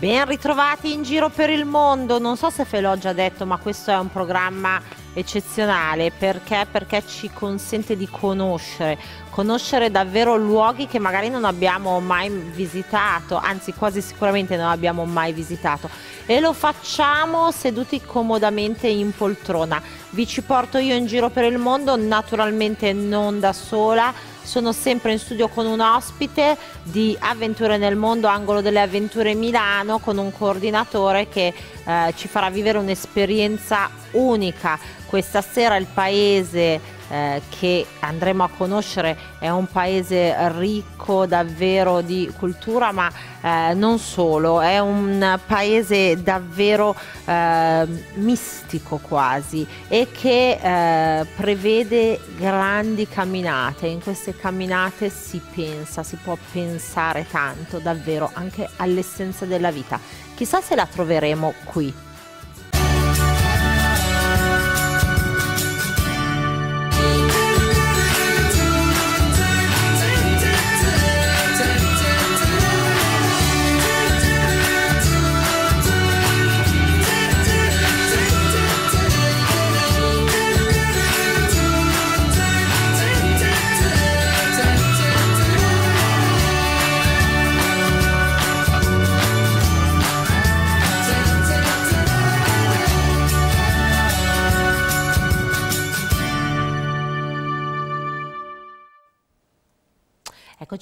Ben ritrovati in giro per il mondo, non so se ve l'ho già detto ma questo è un programma eccezionale perché? perché ci consente di conoscere, conoscere davvero luoghi che magari non abbiamo mai visitato, anzi quasi sicuramente non abbiamo mai visitato e lo facciamo seduti comodamente in poltrona. Vi ci porto io in giro per il mondo, naturalmente non da sola sono sempre in studio con un ospite di Avventure nel Mondo, Angolo delle Avventure Milano, con un coordinatore che eh, ci farà vivere un'esperienza unica. Questa sera il paese eh, che andremo a conoscere è un paese ricco davvero di cultura, ma eh, non solo, è un paese davvero eh, mistico quasi e che eh, prevede grandi camminate. In queste camminate si pensa, si può pensare tanto davvero anche all'essenza della vita. Chissà se la troveremo qui.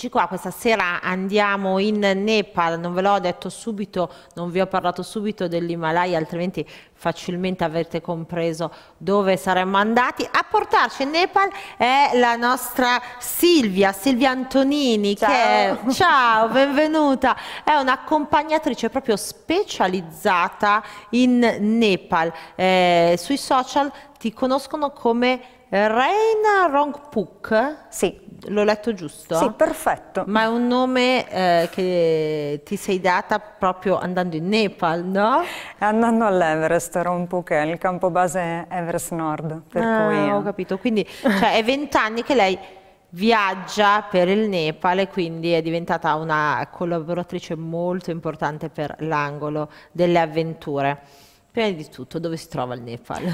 Eccoci qua, questa sera andiamo in Nepal, non ve l'ho detto subito, non vi ho parlato subito dell'Himalaya, altrimenti facilmente avete compreso dove saremmo andati. A portarci in Nepal è la nostra Silvia, Silvia Antonini, ciao. che è, ciao, benvenuta, è un'accompagnatrice proprio specializzata in Nepal. Eh, sui social ti conoscono come Reina Rongpuk? Sì. L'ho letto giusto? Sì, perfetto. Ma è un nome eh, che ti sei data proprio andando in Nepal, no? Andando all'Everest, Rongpuk è il campo base Everest Nord. Per ah, cui, ho capito. Quindi cioè, è vent'anni che lei viaggia per il Nepal e quindi è diventata una collaboratrice molto importante per l'angolo delle avventure. Prima di tutto, dove si trova il Nepal?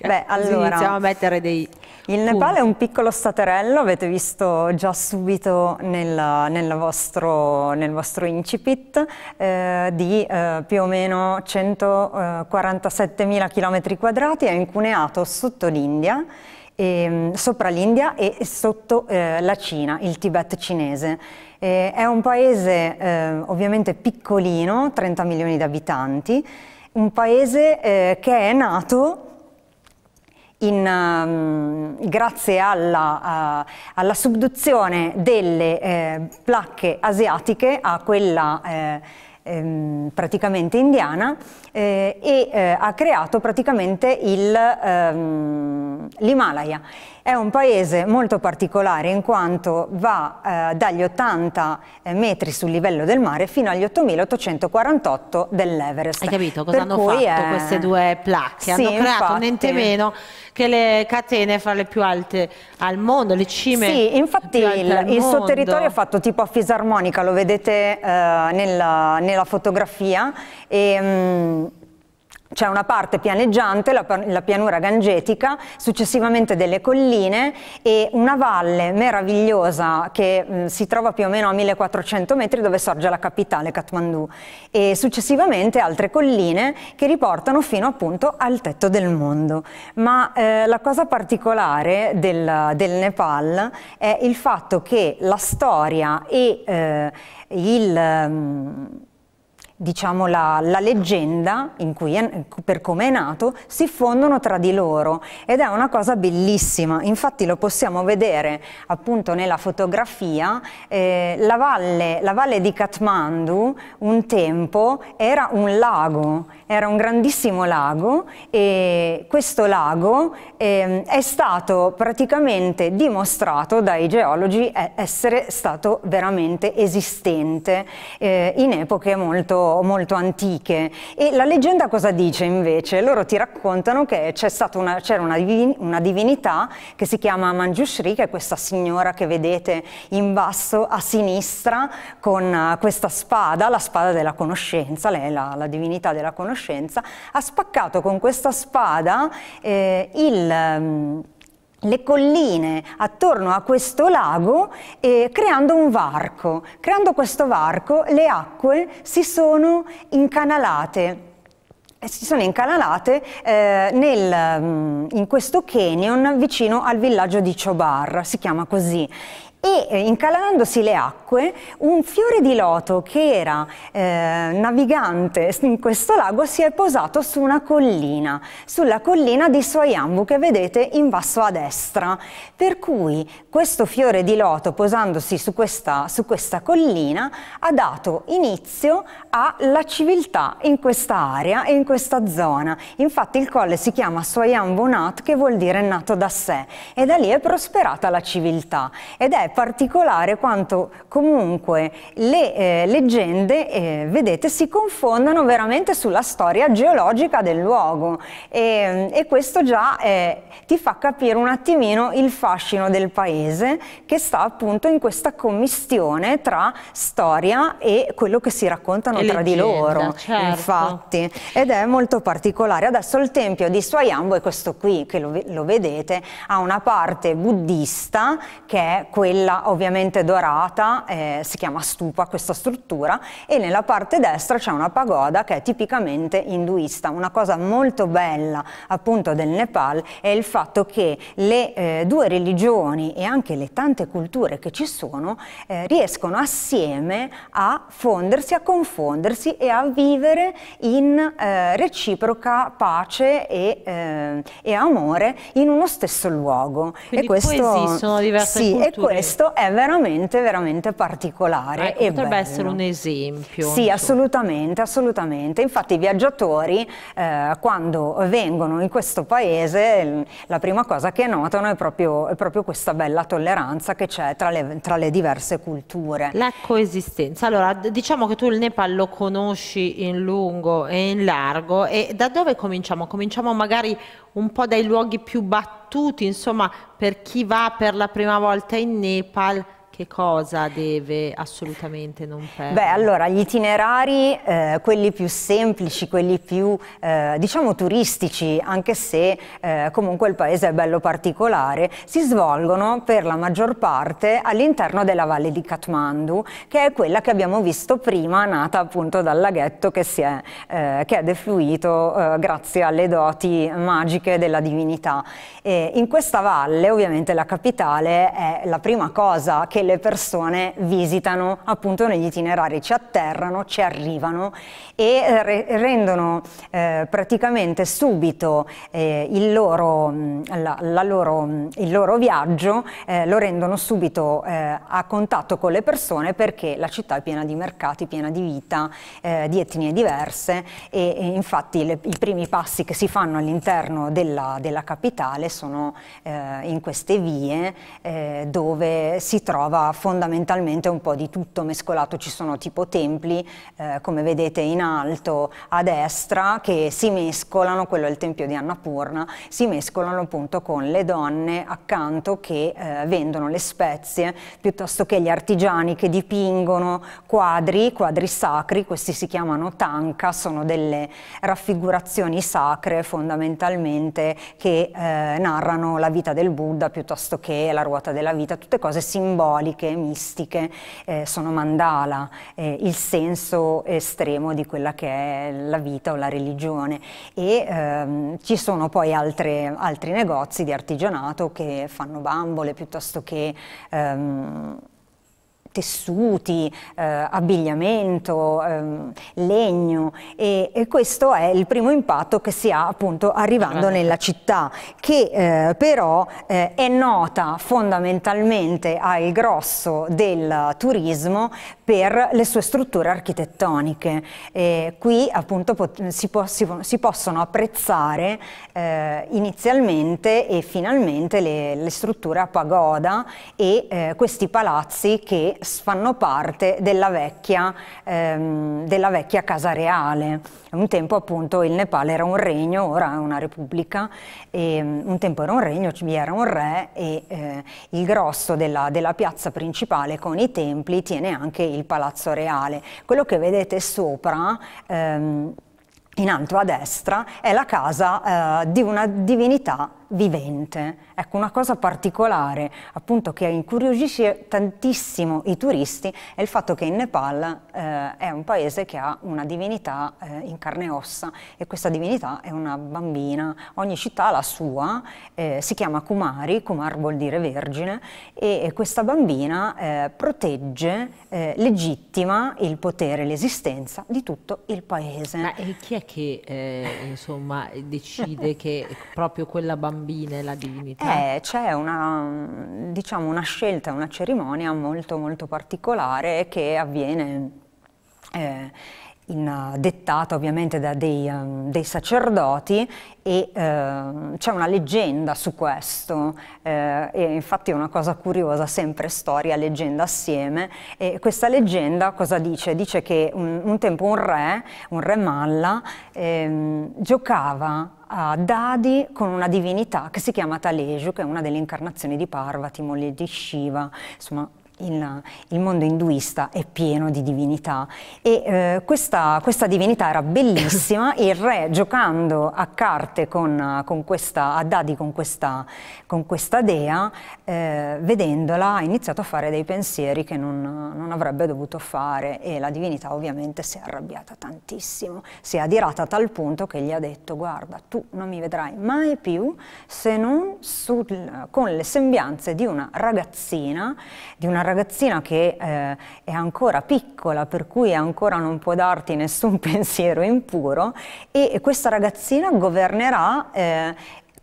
Beh, allora, iniziamo a mettere dei... Il Nepal è un piccolo staterello, avete visto già subito nella, nella vostro, nel, vostro, incipit, eh, di eh, più o meno 147.000 km quadrati, è incuneato sotto l'India e, ehm, sopra l'India e sotto eh, la Cina, il Tibet cinese. E, è un paese eh, ovviamente piccolino, 30 milioni di abitanti, un paese eh, che è nato in, um, grazie alla, uh, alla, subduzione delle eh, placche asiatiche a quella eh, ehm, praticamente indiana eh, e eh, ha creato praticamente ehm, l'Himalaya. Ehm, è un paese molto particolare in quanto va eh, dagli 80 eh, metri sul livello del mare fino agli 8848 dell'Everest. Hai capito cosa per hanno fatto è... queste due placche? Sì, hanno creato infatti... un meno che le catene fra le più alte al mondo, le cime. Sì, infatti il, il suo territorio è fatto tipo a fisarmonica, lo vedete eh, nella, nella, fotografia. E, ehm, mh, c'è una parte pianeggiante, la, la, pianura gangetica, successivamente delle colline e una valle meravigliosa che mh, mm, si trova più o meno a 1400 metri dove sorge la capitale Kathmandu e successivamente altre colline che riportano fino appunto al tetto del mondo. Ma eh, la cosa particolare del, del, Nepal è il fatto che la storia e eh, il... Mh, mm, diciamo, la, la leggenda è, per come è nato si fondono tra di loro ed è una cosa bellissima. Infatti lo possiamo vedere appunto nella fotografia. Eh, la, valle, la valle di Kathmandu un tempo era un lago, era un grandissimo lago e questo lago eh, è stato praticamente dimostrato dai geologi essere stato veramente esistente eh, in epoche molto molto, antiche. E la leggenda cosa dice invece? Loro ti raccontano che c'era una, una, divin una, divinità che si chiama Manjushri, che è questa signora che vedete in basso a sinistra con eh, questa spada, la spada della conoscenza, lei è la, la divinità della conoscenza, ha spaccato con questa spada eh, il ehm, le colline attorno a questo lago eh, creando un varco. Creando questo varco le acque si sono incanalate eh, si sono incanalate eh, nel, mm, in questo canyon vicino al villaggio di Chobar, si chiama così e eh, incalandosi le acque un fiore di loto che era eh, navigante in questo lago si è posato su una collina, sulla collina di Soiambu che vedete in basso a destra. Per cui questo fiore di loto posandosi su questa, su questa collina ha dato inizio alla civiltà in questa area e in questa zona. Infatti il colle si chiama Soiambu Nat che vuol dire nato da sé e da lì è prosperata la civiltà ed è particolare quanto comunque le eh, leggende, eh, vedete, si confondano veramente sulla storia geologica del luogo e, e questo già eh, ti fa capire un attimino il fascino del paese che sta appunto in questa commistione tra storia e quello che si raccontano e tra leggenda, di loro, certo. infatti, ed è molto particolare. Adesso il tempio di Suayambo è questo qui, che lo, lo vedete, ha una parte buddista che è quella cannella ovviamente dorata, eh, si chiama stupa questa struttura e nella parte destra c'è una pagoda che è tipicamente induista. Una cosa molto bella appunto del Nepal è il fatto che le eh, due religioni e anche le tante culture che ci sono eh, riescono assieme a fondersi, a confondersi e a vivere in eh, reciproca pace e, eh, e, amore in uno stesso luogo. Quindi e questo, sono diverse sì, culture. E questo questo è veramente, veramente particolare. Ecco, potrebbe bello. essere un esempio. Sì, assolutamente, assolutamente. Infatti i viaggiatori eh, quando vengono in questo paese la prima cosa che notano è proprio, è proprio questa bella tolleranza che c'è tra, tra le, diverse culture. La coesistenza. Allora, diciamo che tu il Nepal lo conosci in lungo e in largo e da dove cominciamo? Cominciamo magari un po' dai luoghi più battuti, insomma per chi va per la prima volta in Nepal che cosa deve assolutamente non perdere? Beh, allora, gli itinerari, eh, quelli più semplici, quelli più, eh, diciamo, turistici, anche se eh, comunque il paese è bello particolare, si svolgono per la maggior parte all'interno della valle di Kathmandu, che è quella che abbiamo visto prima, nata appunto dal laghetto che, è, eh, che è, defluito eh, grazie alle doti magiche della divinità. E in questa valle, ovviamente la capitale, è la prima cosa che le persone visitano appunto negli itinerari, ci atterrano, ci arrivano e eh, re rendono eh, praticamente subito eh, il, loro, mm, la, la loro, mm, il, loro, viaggio, eh, lo rendono subito eh, a contatto con le persone perché la città è piena di mercati, piena di vita, eh, di etnie diverse e, e infatti le, i primi passi che si fanno all'interno della, della, capitale sono in queste vie dove si trova trova fondamentalmente un po' di tutto mescolato, ci sono tipo templi eh, come vedete in alto a destra che si mescolano, quello è il tempio di Annapurna, si mescolano appunto con le donne accanto che eh, vendono le spezie piuttosto che gli artigiani che dipingono quadri, quadri sacri, questi si chiamano tanka, sono delle raffigurazioni sacre fondamentalmente che eh, narrano la vita del Buddha piuttosto che la ruota della vita, tutte cose simboliche simboliche, mistiche, eh, sono mandala, eh, il senso estremo di quella che è la vita o la religione. E ehm, ci sono poi altre, altri negozi di artigianato che fanno bambole piuttosto che... Ehm, tessuti, eh, abbigliamento, ehm, legno e, e, questo è il primo impatto che si ha appunto arrivando nella città che eh, però eh, è nota fondamentalmente al grosso del turismo per le sue strutture architettoniche. E qui appunto si, po si, si, possono apprezzare eh, inizialmente e finalmente le, le, strutture a pagoda e eh, questi palazzi che fanno parte della vecchia, ehm, della vecchia casa reale. Un tempo appunto il Nepal era un regno, ora è una repubblica, e, mm, un tempo era un regno, vi era un re e eh, il grosso della, della piazza principale con i templi tiene anche il palazzo reale. Quello che vedete sopra... Ehm, in alto a destra è la casa eh, di una divinità vivente. Ecco, una cosa particolare, appunto, che incuriosisce tantissimo i turisti è il fatto che in Nepal eh, è un paese che ha una divinità eh, in carne e ossa e questa divinità è una bambina. Ogni città ha la sua, eh, si chiama Kumari, Kumar vuol dire vergine, e, e questa bambina eh, protegge, eh, legittima il potere, l'esistenza di tutto il paese. Ma chi è che, eh, insomma, decide che proprio quella bambina bambine la divinità? Eh, c'è una, diciamo, una scelta, una cerimonia molto molto particolare che avviene eh, in, eh, dettata ovviamente da dei, um, dei sacerdoti e uh, c'è una leggenda su questo, uh, e infatti è una cosa curiosa, sempre storia e leggenda assieme, e questa leggenda cosa dice? Dice che un, un tempo un re, un re Malla, ehm, giocava a dadi con una divinità che si chiama Taleju, che è una delle incarnazioni di Parvati, moglie di Shiva, insomma il, il, mondo induista è pieno di divinità e eh, questa, questa, divinità era bellissima e il re giocando a carte con, con questa, a dadi con questa, con questa dea, eh, vedendola ha iniziato a fare dei pensieri che non, non, avrebbe dovuto fare e la divinità ovviamente si è arrabbiata tantissimo, si è adirata a tal punto che gli ha detto guarda tu non mi vedrai mai più se non sul, con le sembianze di una ragazzina, di una ragazzina che eh, è ancora piccola, per cui ancora non può darti nessun pensiero impuro, e questa ragazzina governerà eh,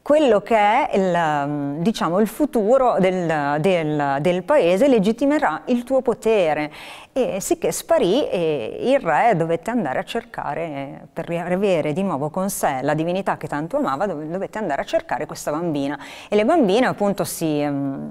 quello che è il, mm, diciamo, il futuro del, del, del, paese legittimerà il tuo potere. E sicché sparì e il re dovette andare a cercare, per riavere di nuovo con sé la divinità che tanto amava, dovette andare a cercare questa bambina. E le bambine appunto si mm,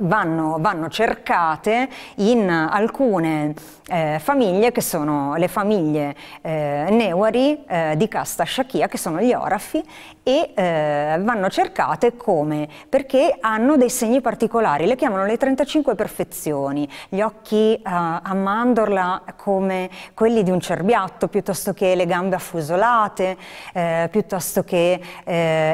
Vanno, vanno, cercate in alcune eh, famiglie che sono le famiglie eh, Newari eh, di casta Shakia, che sono gli orafi, e eh, vanno cercate come? Perché hanno dei segni particolari, le chiamano le 35 perfezioni, gli occhi eh, a mandorla come quelli di un cerbiatto, piuttosto che le gambe affusolate, eh, piuttosto che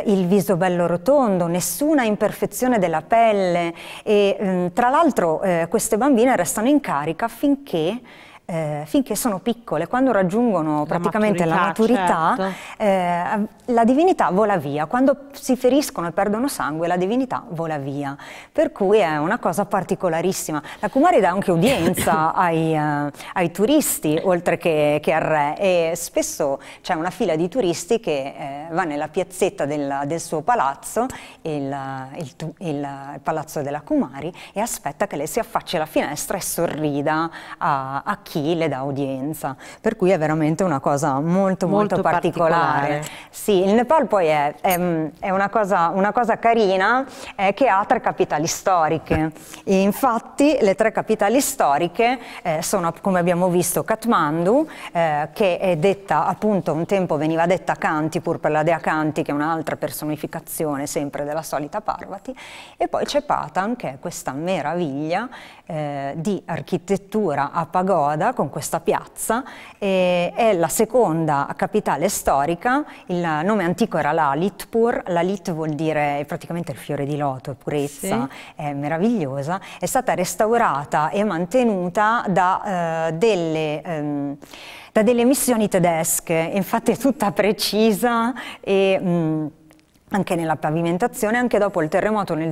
il viso bello rotondo, nessuna imperfezione della pelle, e, ehm, tra l'altro eh, queste bambine restano in carica finché eh, finché sono piccole, quando raggiungono la praticamente maturità, la maturità, certo. eh, la divinità vola via, quando si feriscono e perdono sangue la divinità vola via, per cui è una cosa particolarissima. La Kumari dà anche udienza ai, eh, ai, turisti, oltre che, che, al re, e spesso c'è una fila di turisti che eh, va nella piazzetta del, del suo palazzo, il, il, il, palazzo della Kumari, e aspetta che lei si affacci alla finestra e sorrida a, a chi chi le dà udienza, per cui è veramente una cosa molto molto, molto particolare. particolare. Sì, il Nepal poi è, è, è una, cosa, una, cosa, carina è che ha tre capitali storiche, infatti le tre capitali storiche eh, sono come abbiamo visto Kathmandu eh, che è detta appunto un tempo veniva detta Kanti pur per la dea Kanti che è un'altra personificazione sempre della solita Parvati e poi c'è Patan che è questa meraviglia eh, di architettura a pagoda strada, con questa piazza, è la seconda capitale storica, il nome antico era Lalitpur, Lalit vuol dire praticamente il fiore di loto, è purezza, sì. è meravigliosa, è stata restaurata e mantenuta da, eh, delle, ehm, da delle missioni tedesche, infatti è tutta precisa e... Mh, mm, anche nella pavimentazione, anche dopo il terremoto del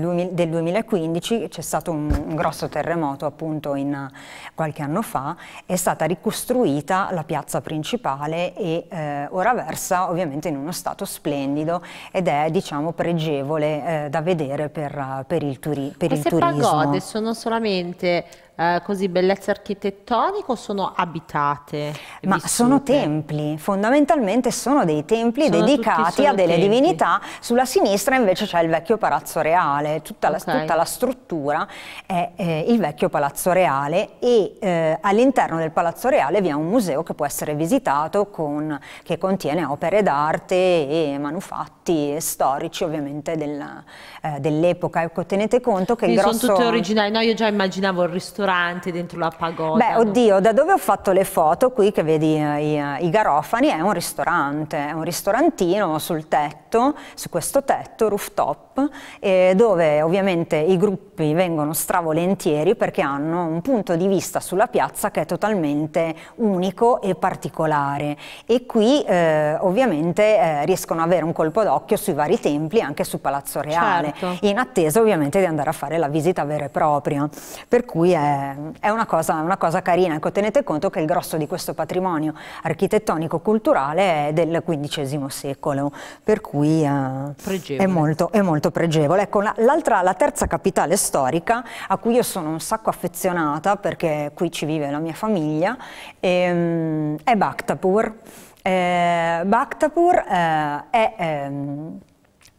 2015, c'è stato un, un, grosso terremoto appunto in, eh, qualche anno fa, è stata ricostruita la piazza principale e eh, ora versa ovviamente in uno stato splendido ed è diciamo pregevole eh, da vedere per, per il, turi per il turismo. Queste pagode sono solamente eh, così bellezza architettonica o sono abitate? Ma sono templi, fondamentalmente sono dei templi sono dedicati a delle templi. divinità, sulla sinistra invece c'è il vecchio palazzo reale, tutta la, okay. tutta la struttura è eh, il vecchio palazzo reale e eh, all'interno del palazzo reale vi è un museo che può essere visitato con, che contiene opere d'arte e manufatti storici ovviamente eh, dell'epoca, ecco tenete conto che il grosso... sono tutte originali, no io già immaginavo il ristorante ristorante dentro la pagoda. Beh, oddio, da dove ho fatto le foto qui che vedi eh, i, i, garofani è un ristorante, è un ristorantino sul tetto, su questo tetto, rooftop, eh, dove ovviamente i gruppi vengono stravolentieri perché hanno un punto di vista sulla piazza che è totalmente unico e particolare e qui eh, ovviamente eh, riescono ad avere un colpo d'occhio sui vari templi e anche su Palazzo Reale, certo. in attesa ovviamente di andare a fare la visita vera e propria, per cui è è, una, cosa, una, cosa, carina. Ecco, tenete conto che il grosso di questo patrimonio architettonico-culturale è del XV secolo, per cui eh, è, molto, è, molto, pregevole. Ecco, l'altra, la terza capitale storica, a cui io sono un sacco affezionata perché qui ci vive la mia famiglia, ehm, è, è Bhaktapur. Eh, Bhaktapur eh, è... è ehm,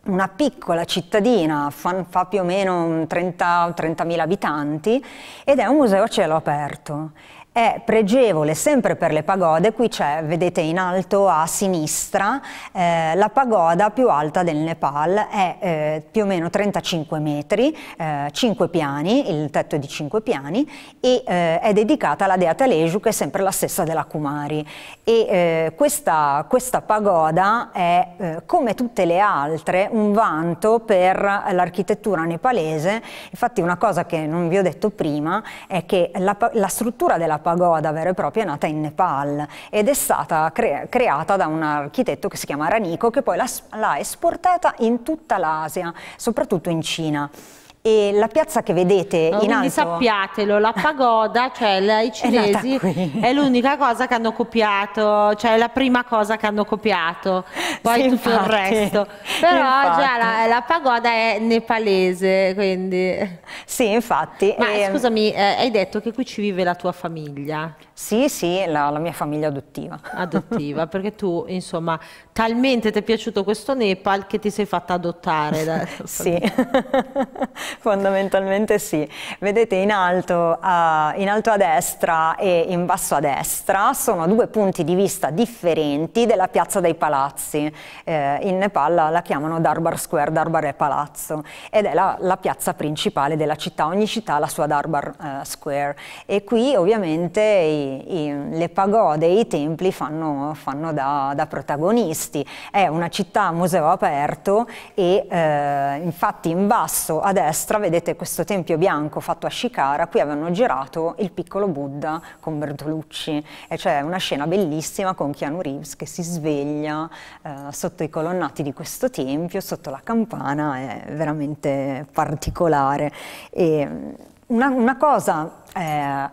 una piccola cittadina, fa più o meno 30.000 30 abitanti, ed è un museo a cielo aperto è pregevole sempre per le pagode, qui c'è, vedete in alto a sinistra, eh, la pagoda più alta del Nepal, è eh, più o meno 35 metri, eh, 5 piani, il tetto è di 5 piani, e eh, è dedicata alla dea Taleju che è sempre la stessa della Kumari. E eh, questa, questa, pagoda è, eh, come tutte le altre, un vanto per l'architettura nepalese, infatti una cosa che non vi ho detto prima è che la, la struttura della pagoda vera e propria è nata in Nepal ed è stata cre creata da un architetto che si chiama Ranico che poi l'ha esportata in tutta l'Asia, soprattutto in Cina e la piazza che vedete no, in alto quindi sappiatelo la pagoda cioè la, i cinesi è, è l'unica cosa che hanno copiato cioè la prima cosa che hanno copiato poi sì, tutto infatti, il resto però infatti. già la, la, pagoda è nepalese quindi sì infatti ma e... Ehm, scusami eh, hai detto che qui ci vive la tua famiglia sì sì la, la mia famiglia adottiva adottiva perché tu insomma talmente ti è piaciuto questo Nepal che ti sei fatta adottare da sì Fondamentalmente sì. Vedete in alto, uh, in alto, a destra e in basso a destra sono due punti di vista differenti della piazza dei palazzi. Eh, in Nepal la chiamano Darbar Square, Darbar è palazzo ed è la, la piazza principale della città. Ogni città ha la sua Darbar uh, Square e qui ovviamente i, i, le pagode e i templi fanno, fanno da, da, protagonisti. È una città a museo aperto e eh, infatti in basso a destra destra vedete questo tempio bianco fatto a Shikara, qui avevano girato il piccolo Buddha con Bertolucci, e cioè una scena bellissima con Keanu Reeves che si sveglia eh, sotto i colonnati di questo tempio, sotto la campana, è veramente particolare. E mm, una, una cosa eh,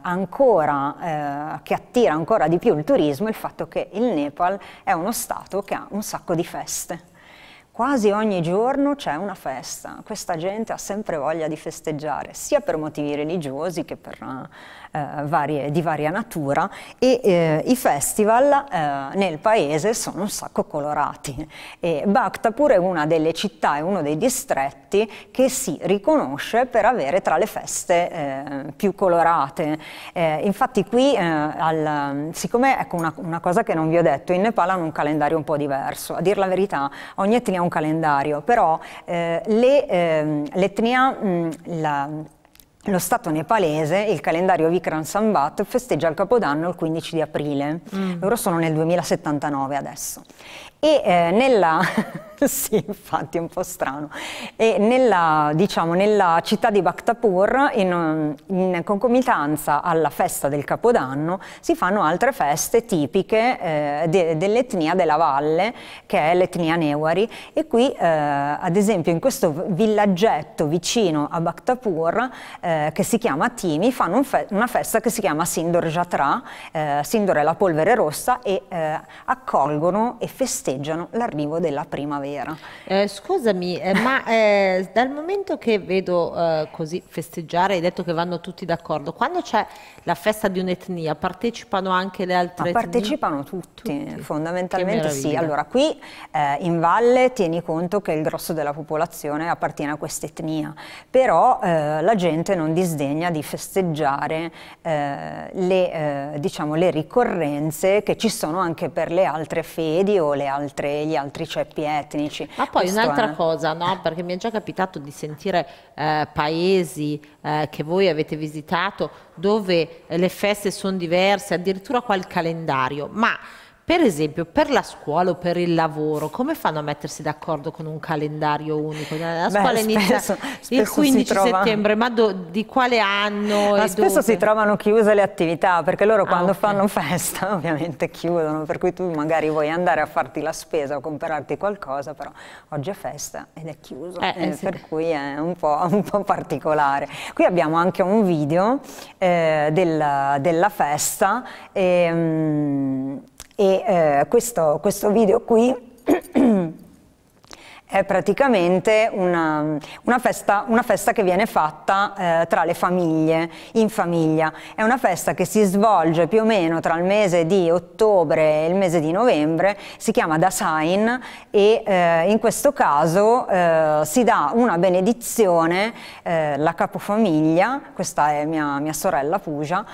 ancora, eh, che attira ancora di più il turismo è il fatto che il Nepal è uno stato che ha un sacco di feste quasi ogni giorno c'è una festa, questa gente ha sempre voglia di festeggiare, sia per motivi religiosi che per eh, varie, di varia natura e eh, i festival eh, nel paese sono un sacco colorati e Bacta pure è una delle città è uno dei distretti che si riconosce per avere tra le feste più colorate. infatti qui, al, siccome ecco una, una cosa che non vi ho detto, in Nepal hanno un calendario un po' diverso, a dir la verità ogni etnia ha un calendario, però eh, ehm, l'etnia, le, mm, eh, la, lo Stato nepalese, il calendario Vikram Sambat, festeggia il Capodanno il 15 di aprile. Mm. Loro sono nel 2079 adesso. E eh, nella... sì, infatti è un po' strano. E nella, diciamo, nella città di Bhaktapur, in, in, concomitanza alla festa del Capodanno, si fanno altre feste tipiche eh, de, dell'etnia della valle, che è l'etnia Newari. E qui, eh, ad esempio, in questo villaggetto vicino a Bhaktapur, eh, che si chiama Timi, fanno un fe una festa che si chiama Sindor Jatra, eh, Sindor è la polvere rossa, e eh, accolgono e festeggiano festeggiano l'arrivo della primavera. Eh, scusami, eh, ma eh, dal momento che vedo eh, così festeggiare, hai detto che vanno tutti d'accordo, quando c'è la festa di un'etnia partecipano anche le altre etnie? Partecipano tutti, tutti, fondamentalmente sì. Allora qui eh, in valle tieni conto che il grosso della popolazione appartiene a questa etnia, però eh, la gente non disdegna di festeggiare le, diciamo, le ricorrenze che ci sono anche per le altre fedi o le altre altre, gli altri ceppi etnici. Ma poi un'altra cosa, no? perché mi è già capitato di sentire eh, paesi eh, che voi avete visitato dove le feste sono diverse, addirittura qua il calendario, ma per esempio, per la scuola o per il lavoro, come fanno a mettersi d'accordo con un calendario unico? La Beh, scuola inizia spesso, il 15 settembre, ma do, di quale anno? Ma spesso dove? si trovano chiuse le attività, perché loro ah, quando ah, okay. fanno festa ovviamente chiudono, per cui tu magari vuoi andare a farti la spesa o comprarti qualcosa, però oggi è festa ed è chiuso, eh, eh, eh sì. per cui è un po', un po', particolare. Qui abbiamo anche un video eh, della, della, festa. E, ehm, e eh, questo, questo video qui è praticamente una, una, festa, una, festa, che viene fatta eh, tra le famiglie, in famiglia. È una festa che si svolge più o meno tra il mese di ottobre e il mese di novembre, si chiama Dasein e eh, in questo caso eh, si dà una benedizione, eh, la capofamiglia, questa è mia, mia sorella Pugia,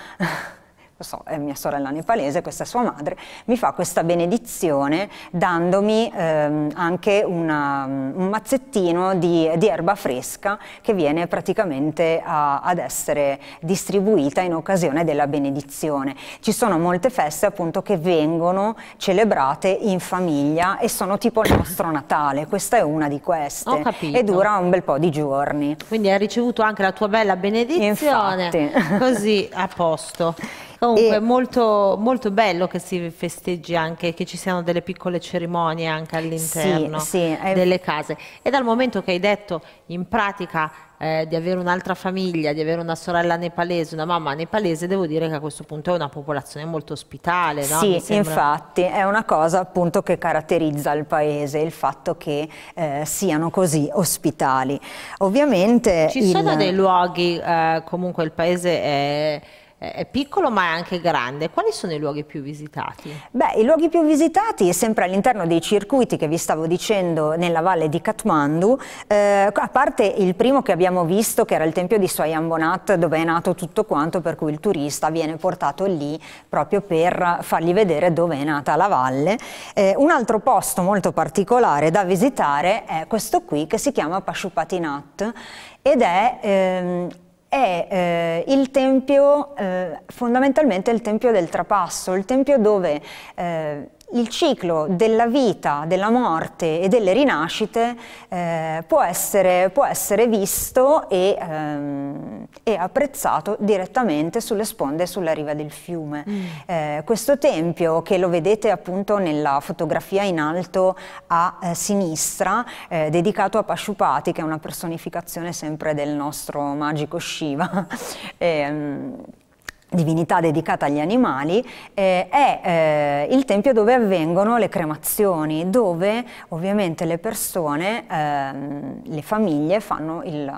lo so, è mia sorella nepalese, questa è sua madre, mi fa questa benedizione dandomi ehm, anche una, mm, un mazzettino di, di, erba fresca che viene praticamente a, ad essere distribuita in occasione della benedizione. Ci sono molte feste appunto che vengono celebrate in famiglia e sono tipo il nostro Natale, questa è una di queste Ho e dura un bel po' di giorni. Quindi hai ricevuto anche la tua bella benedizione, Infatti. così a posto. Comunque è molto, molto, bello che si festeggi anche, che ci siano delle piccole cerimonie anche all'interno sì, sì, delle case. E dal momento che hai detto in pratica eh, di avere un'altra famiglia, di avere una sorella nepalese, una mamma nepalese, devo dire che a questo punto è una popolazione molto ospitale. No? Sì, sembra... infatti è una cosa appunto che caratterizza il paese, il fatto che eh, siano così ospitali. Ovviamente... Ci il... sono dei luoghi, eh, comunque il paese è è piccolo ma è anche grande. Quali sono i luoghi più visitati? Beh, i luoghi più visitati, sempre all'interno dei circuiti che vi stavo dicendo nella valle di Kathmandu, eh, a parte il primo che abbiamo visto che era il tempio di Swayambonat dove è nato tutto quanto per cui il turista viene portato lì proprio per fargli vedere dove è nata la valle. Eh, un altro posto molto particolare da visitare è questo qui che si chiama Pashupatinat ed è ehm, è eh, il tempio, eh, fondamentalmente il tempio del trapasso, il tempio dove eh, il ciclo della vita, della morte e delle rinascite eh, può, essere, può, essere, visto e, ehm, apprezzato direttamente sulle sponde e sulla riva del fiume. Mm. Eh, questo tempio, che lo vedete appunto nella fotografia in alto a eh, sinistra, eh, dedicato a Pashupati, che è una personificazione sempre del nostro magico Shiva, e, ehm, divinità dedicata agli animali, eh, è eh, il tempio dove avvengono le cremazioni, dove ovviamente le persone, eh, le famiglie fanno il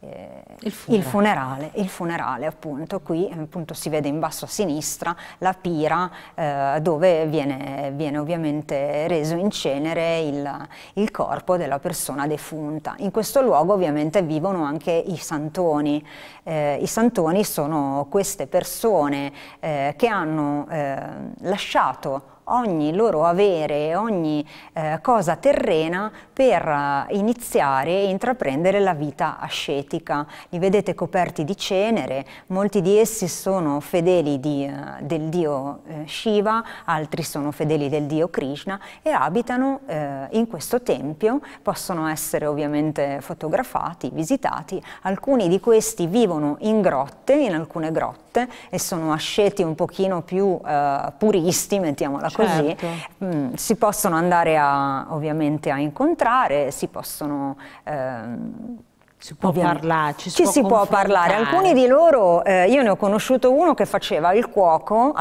eh, il, funerale. Il, funerale, il, funerale. appunto, qui eh, appunto, si vede in basso a sinistra la pira eh, dove viene, viene, ovviamente reso in cenere il, il, corpo della persona defunta. In questo luogo ovviamente vivono anche i santoni. Eh, I santoni sono queste persone eh, che hanno eh, lasciato ogni loro avere, ogni eh, cosa terrena per eh, iniziare e intraprendere la vita ascetica. Li vedete coperti di cenere, molti di essi sono fedeli di, eh, del dio eh, Shiva, altri sono fedeli del dio Krishna e abitano eh, in questo tempio, possono essere ovviamente fotografati, visitati, alcuni di questi vivono in grotte, in alcune grotte, notte e sono asceti un pochino più eh, puristi, mettiamola certo. così, mm, si possono andare a, ovviamente a incontrare, si possono... Eh, si può Ovviamente. parlare, ci si, ci può, si può, parlare. Alcuni di loro, eh, io ne ho conosciuto uno che faceva il cuoco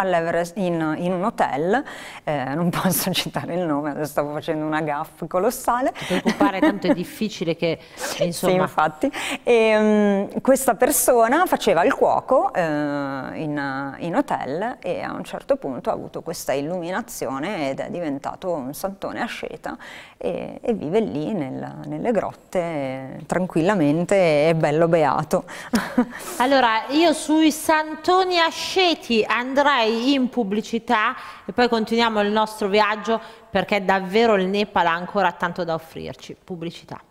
in, in, un hotel, eh, non posso citare il nome, adesso stavo facendo una gaffa colossale. Ti preoccupare, tanto è difficile che... Insomma... Sì, infatti. E, um, questa persona faceva il cuoco eh, in, in hotel e a un certo punto ha avuto questa illuminazione ed è diventato un santone asceta e, e vive lì nel, nelle grotte tranquillamente veramente è bello beato. allora, io sui Santoni Asceti andrei in pubblicità e poi continuiamo il nostro viaggio perché davvero il Nepal ha ancora tanto da offrirci. Pubblicità.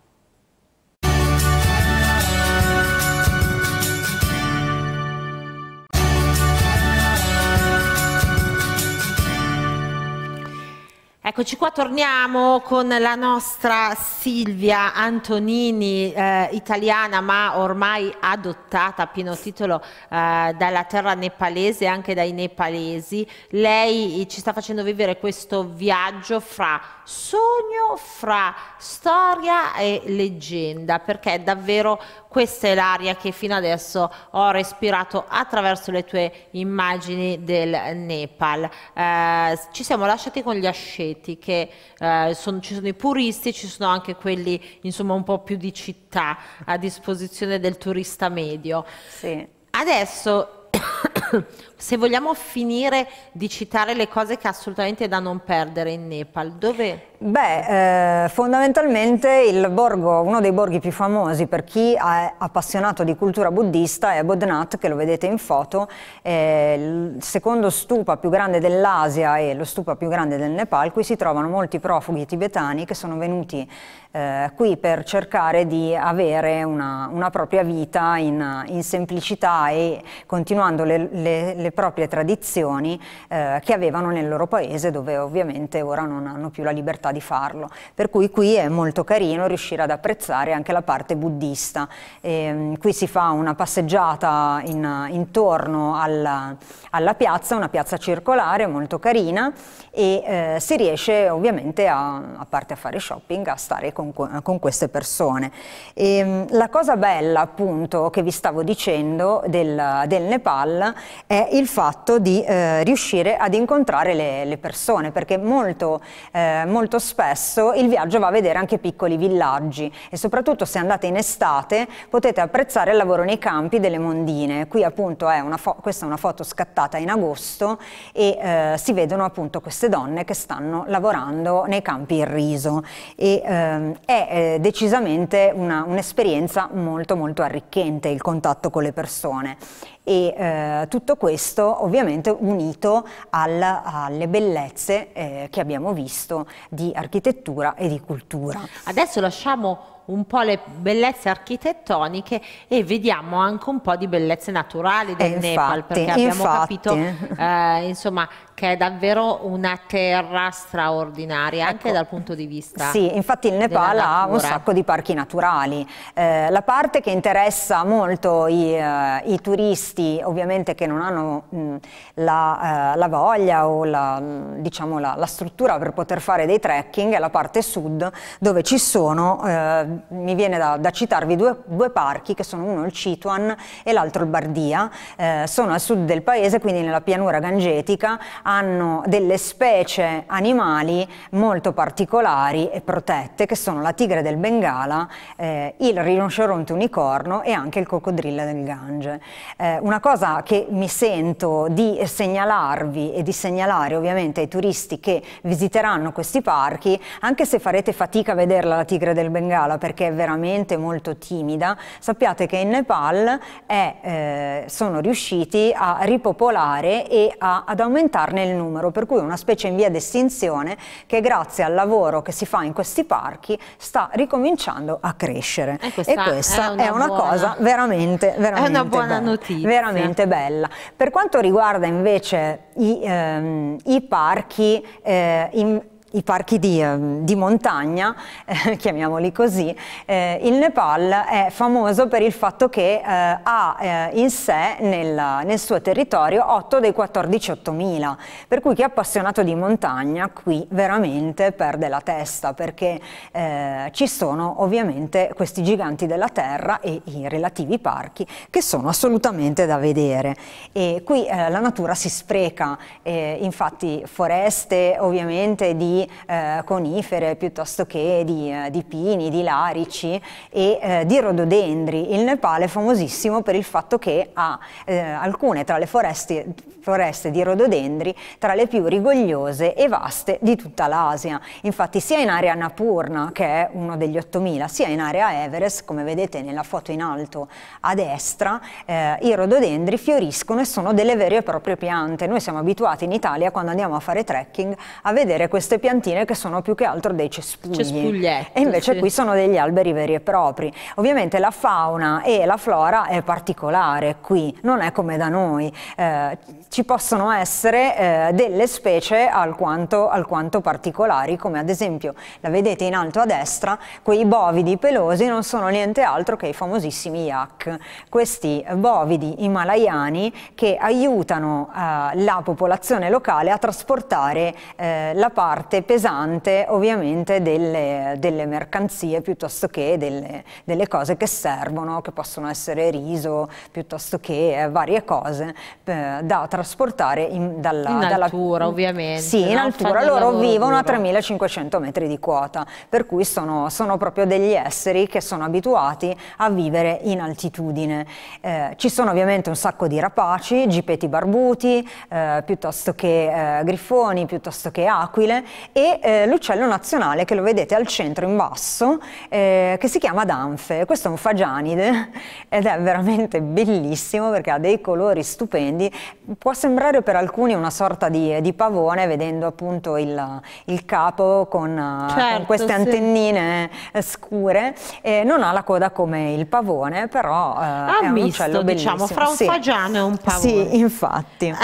Eccoci qua, torniamo con la nostra Silvia Antonini, eh, italiana ma ormai adottata a pieno titolo eh, dalla terra nepalese e anche dai nepalesi. Lei eh, ci sta facendo vivere questo viaggio fra sogno, fra storia e leggenda, perché davvero questa è l'aria che fino adesso ho respirato attraverso le tue immagini del Nepal. Eh, ci siamo lasciati con gli asceti seti che eh, sono, ci sono i puristi, ci sono anche quelli insomma un po' più di città a disposizione del turista medio. Sì. Adesso se vogliamo finire di citare le cose che assolutamente è da non perdere in Nepal, dove? Beh, eh, fondamentalmente il borgo, uno dei borghi più famosi per chi è appassionato di cultura buddista è Bodhnat, che lo vedete in foto, è il secondo stupa più grande dell'Asia e lo stupa più grande del Nepal, qui si trovano molti profughi tibetani che sono venuti eh, qui per cercare di avere una, una propria vita in, in, semplicità e continuando le, le, le le proprie tradizioni eh, che avevano nel loro paese dove ovviamente ora non hanno più la libertà di farlo. Per cui qui è molto carino riuscire ad apprezzare anche la parte buddista. E, ehm, qui si fa una passeggiata in, intorno alla, alla, piazza, una piazza circolare molto carina e eh, si riesce ovviamente a, a, parte a fare shopping, a stare con, con queste persone. E, ehm, la cosa bella appunto che vi stavo dicendo del, del Nepal è il fatto di eh, riuscire ad incontrare le, le persone, perché molto, eh, molto, spesso il viaggio va a vedere anche piccoli villaggi e soprattutto se andate in estate potete apprezzare il lavoro nei campi delle mondine. Qui appunto è una questa è una foto scattata in agosto e eh, si vedono appunto queste donne che stanno lavorando nei campi il riso e ehm, è eh, decisamente un'esperienza un molto molto arricchente il contatto con le persone e eh, tutto questo ovviamente unito al, alle bellezze eh, che abbiamo visto di architettura e di cultura. Adesso lasciamo un po' le bellezze architettoniche e vediamo anche un po' di bellezze naturali del eh, Nepal, perché abbiamo infatti. capito eh, insomma, che è davvero una terra straordinaria ecco, anche dal punto di vista Sì, infatti il Nepal ha un sacco di parchi naturali. Eh, la parte che interessa molto i, uh, i turisti, ovviamente che non hanno mh, mm, la, uh, la, voglia o la, mm, diciamo la, la, struttura per poter fare dei trekking, è la parte sud dove ci sono, uh, mi viene da, da citarvi due, due, parchi che sono uno il Chituan e l'altro il Bardia, sono a sud del paese, quindi nella pianura gangetica, hanno delle specie animali molto particolari e protette che sono la tigre del Bengala, eh, il rinoceronte unicorno e anche il coccodrillo del Gange. Eh, una cosa che mi sento di segnalarvi e di segnalare ovviamente ai turisti che visiteranno questi parchi, anche se farete fatica a vederla la tigre del Bengala perché è veramente molto timida, sappiate che in Nepal è, eh, sono riusciti a ripopolare e a, ad aumentarne nel numero, per cui una specie in via di estinzione che grazie al lavoro che si fa in questi parchi sta ricominciando a crescere. E questa, e questa è una, è una buona, cosa veramente, veramente, bella, veramente, bella, Per quanto riguarda invece i, ehm, i parchi eh, in, i parchi di, ehm, di montagna, eh, chiamiamoli così, eh, il Nepal è famoso per il fatto che eh, ha eh, in sé nel, nel, suo territorio 8 dei 14 8000, per cui chi è appassionato di montagna qui veramente perde la testa perché eh, ci sono ovviamente questi giganti della terra e i relativi parchi che sono assolutamente da vedere e qui eh, la natura si spreca, infatti foreste ovviamente di eh, conifere piuttosto che di, eh, di, pini, di larici e eh, di rododendri. Il Nepal è famosissimo per il fatto che ha eh, alcune tra le foreste, foreste di rododendri tra le più rigogliose e vaste di tutta l'Asia. Infatti sia in area Napurna, che è uno degli 8000, sia in area Everest, come vedete nella foto in alto a destra, eh, i rododendri fioriscono e sono delle vere e proprie piante. Noi siamo abituati in Italia, quando andiamo a fare trekking, a vedere queste piante piantine che sono più che altro dei cespugli. Cespuglietti. E invece sì. qui sono degli alberi veri e propri. Ovviamente la fauna e la flora è particolare qui, non è come da noi. Eh, ci possono essere eh, delle specie alquanto, alquanto particolari, come ad esempio la vedete in alto a destra, quei bovidi pelosi non sono niente altro che i famosissimi yak. Questi bovidi himalayani che aiutano eh, la popolazione locale a trasportare eh, la parte parte pesante ovviamente delle, delle mercanzie piuttosto che delle, delle, cose che servono, che possono essere riso piuttosto che eh, varie cose eh, da trasportare in, dalla, in dalla, altura ovviamente. Sì, in altura, loro vivono duro. a 3500 metri di quota, per cui sono, sono, proprio degli esseri che sono abituati a vivere in altitudine. Eh, ci sono ovviamente un sacco di rapaci, gipeti barbuti, eh, piuttosto che eh, grifoni, piuttosto che aquile e eh, l'uccello nazionale che lo vedete al centro in basso eh, che si chiama Danfe. Questo è un fagianide ed è veramente bellissimo perché ha dei colori stupendi. Può sembrare per alcuni una sorta di, di pavone vedendo appunto il, il capo con, eh, certo, con queste sì. antennine eh, scure. Eh, non ha la coda come il pavone però ah, è un misto, uccello diciamo, bellissimo. Diciamo, fra un sì. fagiano e un pavone. Sì, infatti.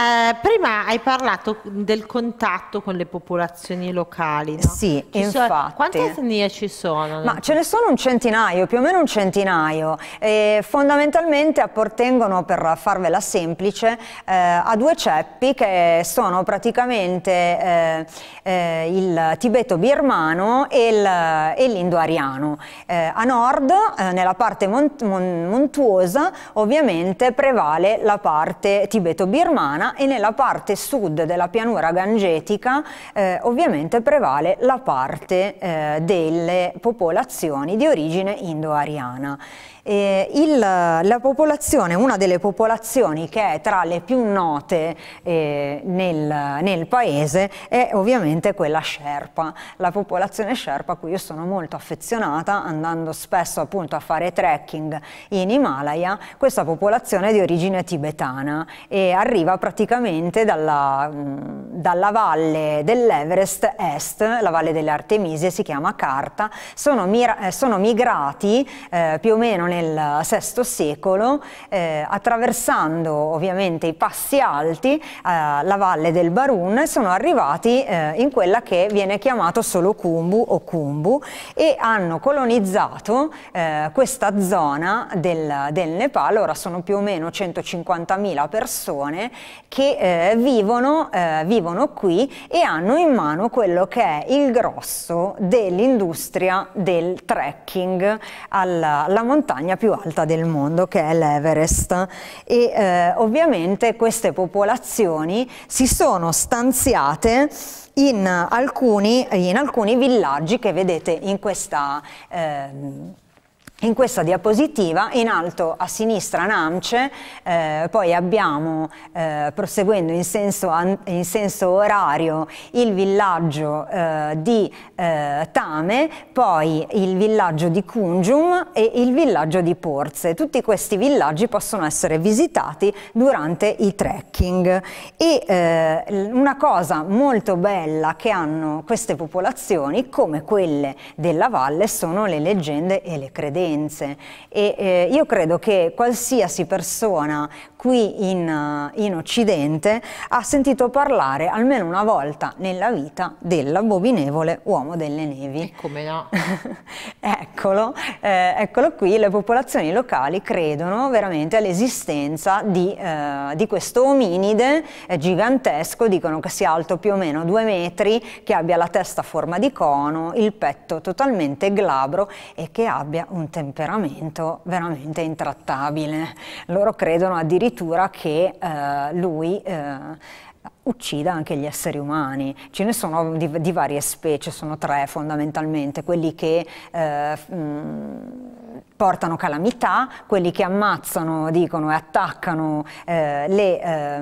prima hai parlato del contatto con le popolazioni locali. No? Sì, ci infatti. Sono... Quante etnie ci sono? Ma ce ne sono un centinaio, più o meno un centinaio. E fondamentalmente appartengono, per farvela semplice, eh, a due ceppi che sono praticamente eh, eh, il tibeto-birmano e l'indo-ariano. Eh, a nord, eh, nella parte mont mon montuosa, ovviamente prevale la parte tibeto-birmana e nella parte sud della pianura gangetica, eh, ovviamente ovviamente prevale la parte eh, delle popolazioni di origine indo-ariana. Eh, il, la popolazione, una delle popolazioni che è tra le più note eh, nel, nel, paese è ovviamente quella Sherpa, la popolazione Sherpa a cui io sono molto affezionata andando spesso appunto a fare trekking in Himalaya, questa popolazione è di origine tibetana e arriva praticamente dalla, dalla valle dell'Everest Est, la valle delle Artemisi, si chiama Karta, sono, eh, sono migrati eh, più o meno nel VI secolo, eh, attraversando ovviamente i passi alti, eh, la valle del Barun, sono arrivati eh, in quella che viene chiamata solo Kumbu o Kumbu e hanno colonizzato eh, questa zona del, del, Nepal, ora sono più o meno 150.000 persone che eh, vivono, eh, vivono qui e hanno in mano quello che è il grosso dell'industria del trekking alla, alla montagna montagna più alta del mondo che è l'Everest e eh, ovviamente queste popolazioni si sono stanziate in alcuni, in alcuni villaggi che vedete in questa... Eh, in questa diapositiva, in alto a sinistra Namce, eh, poi abbiamo, eh, proseguendo in senso, in senso, orario, il villaggio eh, di eh, Tame, poi il villaggio di Kunjum e il villaggio di Porze. Tutti questi villaggi possono essere visitati durante i trekking. E eh, una cosa molto bella che hanno queste popolazioni, come quelle della valle, sono le leggende e le credenze differenze e eh, io credo che qualsiasi persona qui in, eh, in Occidente ha sentito parlare almeno una volta nella vita dell'abominevole uomo delle nevi. E come no? eccolo, eh, eccolo qui, le popolazioni locali credono veramente all'esistenza di, eh, di, questo ominide eh, gigantesco, dicono che sia alto più o meno due metri, che abbia la testa a forma di cono, il petto totalmente glabro e che abbia un temperamento veramente intrattabile. Loro credono addirittura addirittura che eh, lui eh, uccida anche gli esseri umani. Ce ne sono di, di varie specie, sono tre fondamentalmente, quelli che eh, mh, mm, portano calamità, quelli che ammazzano dicono, e attaccano eh, le, eh,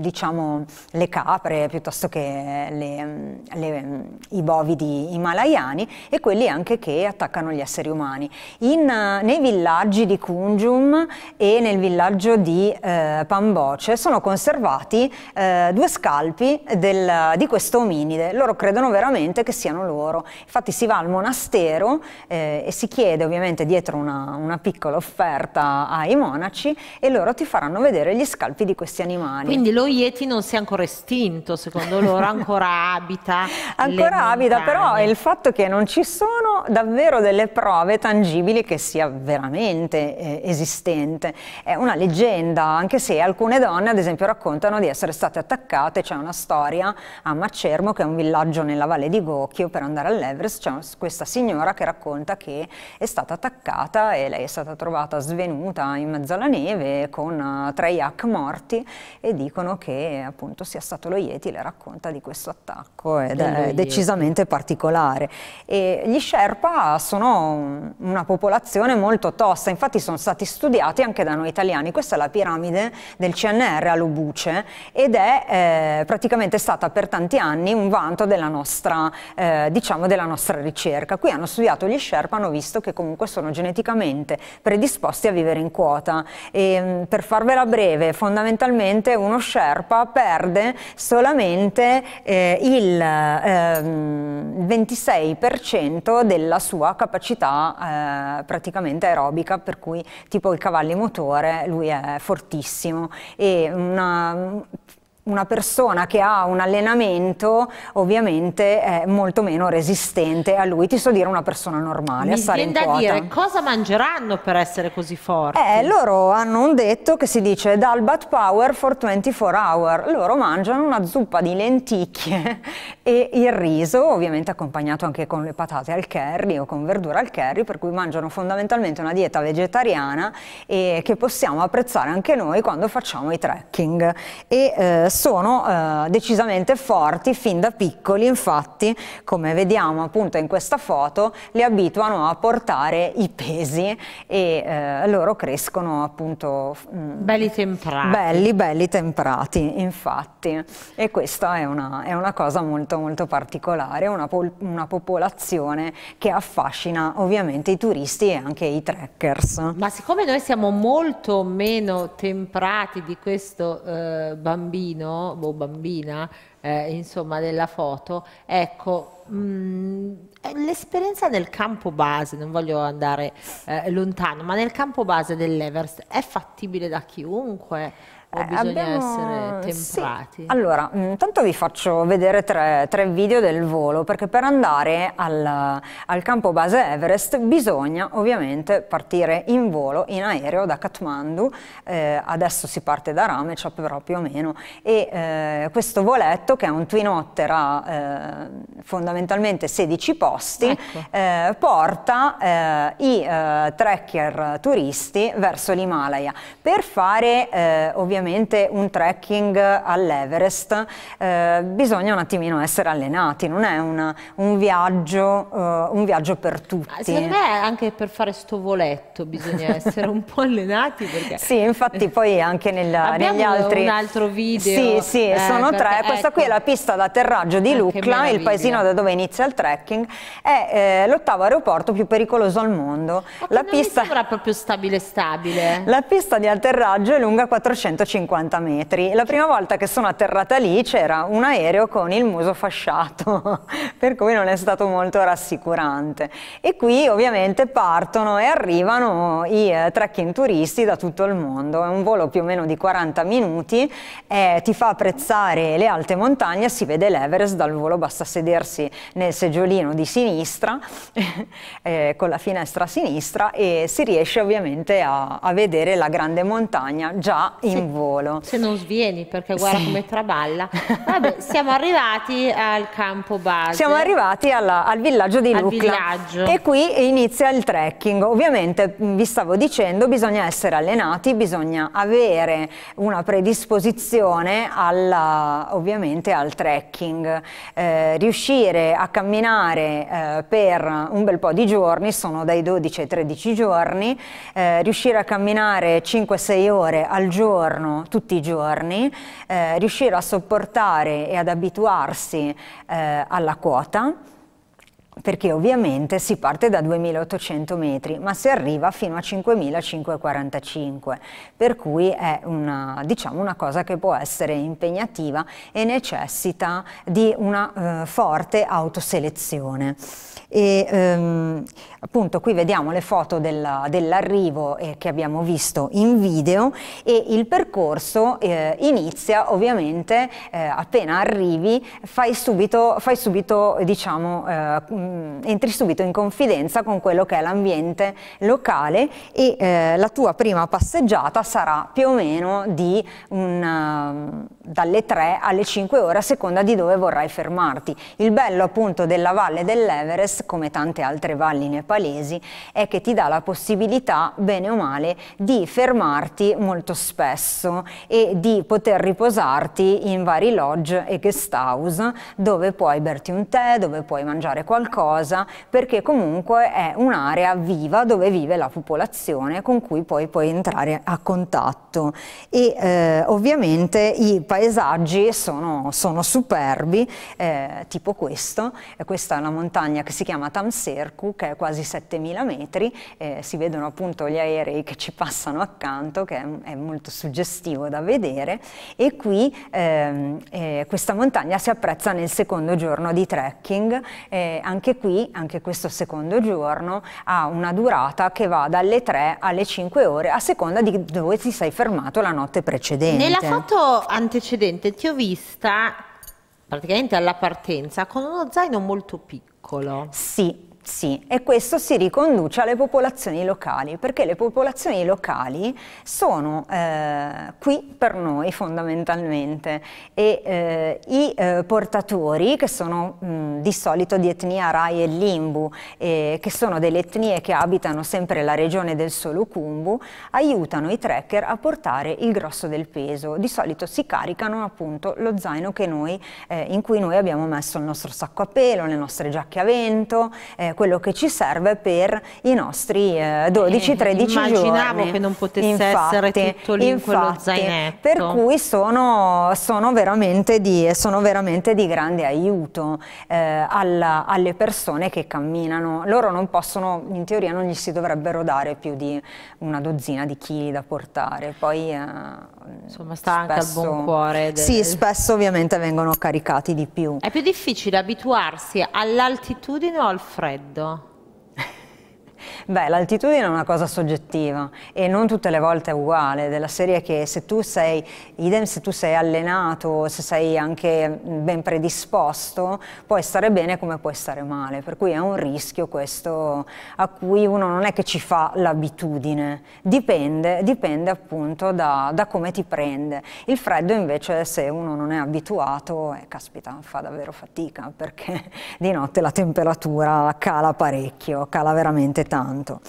diciamo, le, capre piuttosto che eh, le, mm, le, mm, i bovidi himalayani e quelli anche che attaccano gli esseri umani. In, eh, nei villaggi di Kunjum e nel villaggio di eh, Pamboce sono conservati eh, due scalpi del, di questo ominide, loro credono veramente che siano loro, infatti si va al monastero e si chiede ovviamente dietro una una, piccola offerta ai monaci e loro ti faranno vedere gli scalpi di questi animali. Quindi lo Yeti non si è ancora estinto, secondo loro ancora abita. ancora abita, però il fatto che non ci sono davvero delle prove tangibili che sia veramente eh, esistente. È una leggenda, anche se alcune donne ad esempio raccontano di essere state attaccate, c'è una storia a Macermo che è un villaggio nella valle di Gocchio per andare all'Everest, c'è questa signora che racconta che è stata attaccata e lei è stata trovata svenuta in mezzo alla neve con eh, tre yak morti e dicono che appunto sia stato lo Yeti, le racconta di questo attacco ed è decisamente particolare. E gli Sherpa sono una popolazione molto tosta, infatti sono stati studiati anche da noi italiani. Questa è la piramide del CNR a Lubuce ed è eh, praticamente stata per tanti anni un vanto della nostra, eh, diciamo della nostra ricerca. Qui hanno studiato gli Sherpa, hanno visto che comunque sono geneticamente geograficamente predisposti a vivere in quota. E, ehm, per farvela breve, fondamentalmente uno Sherpa perde solamente eh, il ehm, 26% della sua capacità eh, praticamente aerobica, per cui tipo il cavalli motore lui è fortissimo e una una persona che ha un allenamento ovviamente è molto meno resistente a lui, ti so dire una persona normale. Mi viene da quota. dire cosa mangeranno per essere così forti? Eh, loro hanno un detto che si dice Dalbat Power for 24 hour, loro mangiano una zuppa di lenticchie e il riso ovviamente accompagnato anche con le patate al curry o con verdura al curry, per cui mangiano fondamentalmente una dieta vegetariana e che possiamo apprezzare anche noi quando facciamo i trekking. E, eh, sono eh, decisamente forti fin da piccoli, infatti come vediamo appunto in questa foto li abituano a portare i pesi e eh, loro crescono appunto mm, belli temprati. Belli, belli temprati infatti e questa è una, è una cosa molto molto particolare, una, una popolazione che affascina ovviamente i turisti e anche i trekkers. Ma siccome noi siamo molto meno temprati di questo eh, bambino, bambino o boh, bambina eh, insomma della foto ecco mm, eh, l'esperienza nel campo base non voglio andare eh, lontano ma nel campo base dell'Everest è fattibile da chiunque eh, o bisogna abbiamo... essere temprati? Sì. Allora, mm, intanto vi faccio vedere tre, tre, video del volo, perché per andare al, al, campo base Everest bisogna ovviamente partire in volo, in aereo, da Kathmandu. Eh, adesso si parte da Rameccia, però più o meno. E eh, questo voletto, che è un twin otter ha eh, fondamentalmente 16 posti, ecco. Eh, porta eh, i trekker turisti verso l'Himalaya per fare ovviamente ovviamente un trekking all'Everest eh, bisogna un attimino essere allenati, non è una, un, viaggio, uh, un, viaggio, per tutti. Ah, secondo me anche per fare sto voletto bisogna essere un po' allenati. Perché... Sì, infatti poi anche nella, negli altri... un altro video. Sì, sì, eh, sono perché, tre. Questa qui è ecco. la pista d'atterraggio di ah, Lucla, il paesino da dove inizia il trekking, è eh, l'ottavo aeroporto più pericoloso al mondo. Ma la pista... sembra proprio stabile stabile. La pista di atterraggio è lunga 450 50 metri. La prima volta che sono atterrata lì c'era un aereo con il muso fasciato, per cui non è stato molto rassicurante. E qui ovviamente partono e arrivano i eh, trekking turisti da tutto il mondo. È un volo più o meno di 40 minuti, eh, ti fa apprezzare le alte montagne, si vede l'Everest dal volo, basta sedersi nel seggiolino di sinistra, eh, con la finestra a sinistra e si riesce ovviamente a, a vedere la grande montagna già in sì. volo volo. Se non svieni perché guarda sì. come traballa. Vabbè, siamo arrivati al campo base. Siamo arrivati alla, al villaggio di al Lucla. Villaggio. E qui inizia il trekking. Ovviamente vi stavo dicendo bisogna essere allenati, bisogna avere una predisposizione alla, ovviamente al trekking. Eh, riuscire a camminare eh, per un bel po' di giorni, sono dai 12 ai 13 giorni, eh, riuscire a camminare 5-6 ore al giorno giorno, tutti i giorni, eh, riuscire a sopportare e ad abituarsi eh, alla quota perché ovviamente si parte da 2800 metri ma si arriva fino a 5545 per cui è una, diciamo, una cosa che può essere impegnativa e necessita di una eh, forte autoselezione. E, ehm, appunto qui vediamo le foto dell'arrivo dell eh, che abbiamo visto in video e il percorso eh, inizia ovviamente eh, appena arrivi fai subito, fai subito diciamo eh, mh, mm, entri subito in confidenza con quello che è l'ambiente locale e eh, la tua prima passeggiata sarà più o meno di un, uh, dalle 3 alle 5 ore a seconda di dove vorrai fermarti. Il bello appunto della valle dell'Everest, come tante altre valli nepalesi, è che ti dà la possibilità, bene o male, di fermarti molto spesso e di poter riposarti in vari lodge e guest house dove puoi berti un tè, dove puoi mangiare qualcosa cosa perché comunque è un'area viva dove vive la popolazione con cui poi puoi entrare a contatto e eh, ovviamente i paesaggi sono, sono superbi eh, tipo questo, eh, questa è una montagna che si chiama Tamserku che è quasi 7000 metri, eh, si vedono appunto gli aerei che ci passano accanto che è, è molto suggestivo da vedere e qui ehm, eh, questa montagna si apprezza nel secondo giorno di trekking eh, anche anche qui, anche questo secondo giorno, ha una durata che va dalle 3 alle 5 ore a seconda di dove ti sei fermato la notte precedente. Nella foto antecedente ti ho vista praticamente alla partenza con uno zaino molto piccolo. Sì, sì, e questo si riconduce alle popolazioni locali, perché le popolazioni locali sono eh, qui per noi fondamentalmente e eh, i eh, portatori, che sono mh, di solito di etnia Rai e Limbu, eh, che sono delle etnie che abitano sempre la regione del Solucumbu, aiutano i trekker a portare il grosso del peso. Di solito si caricano appunto lo zaino noi, eh, in cui noi abbiamo messo il nostro sacco a pelo, le nostre giacche a vento, eh, quello che ci serve per i nostri 12-13 eh, eh, giorni. Immaginavo che non potesse infatti, essere tutto lì infatti, in quello zainetto. Per cui sono, sono, veramente, di, sono veramente, di, grande aiuto eh, alla, alle persone che camminano. Loro non possono, in teoria non gli si dovrebbero dare più di una dozzina di chili da portare. Poi, eh, Insomma, sta spesso, anche al buon cuore. Del... Sì, spesso ovviamente vengono caricati di più. È più difficile abituarsi all'altitudine o al freddo? Beh, l'altitudine è una cosa soggettiva e non tutte le volte è uguale, della serie che se tu sei, idem se tu sei allenato, se sei anche ben predisposto, puoi stare bene come puoi stare male, per cui è un rischio questo a cui uno non è che ci fa l'abitudine, dipende, dipende appunto da, da come ti prende. Il freddo invece se uno non è abituato, eh, caspita, fa davvero fatica perché di notte la temperatura cala parecchio, cala veramente tanto. Toronto.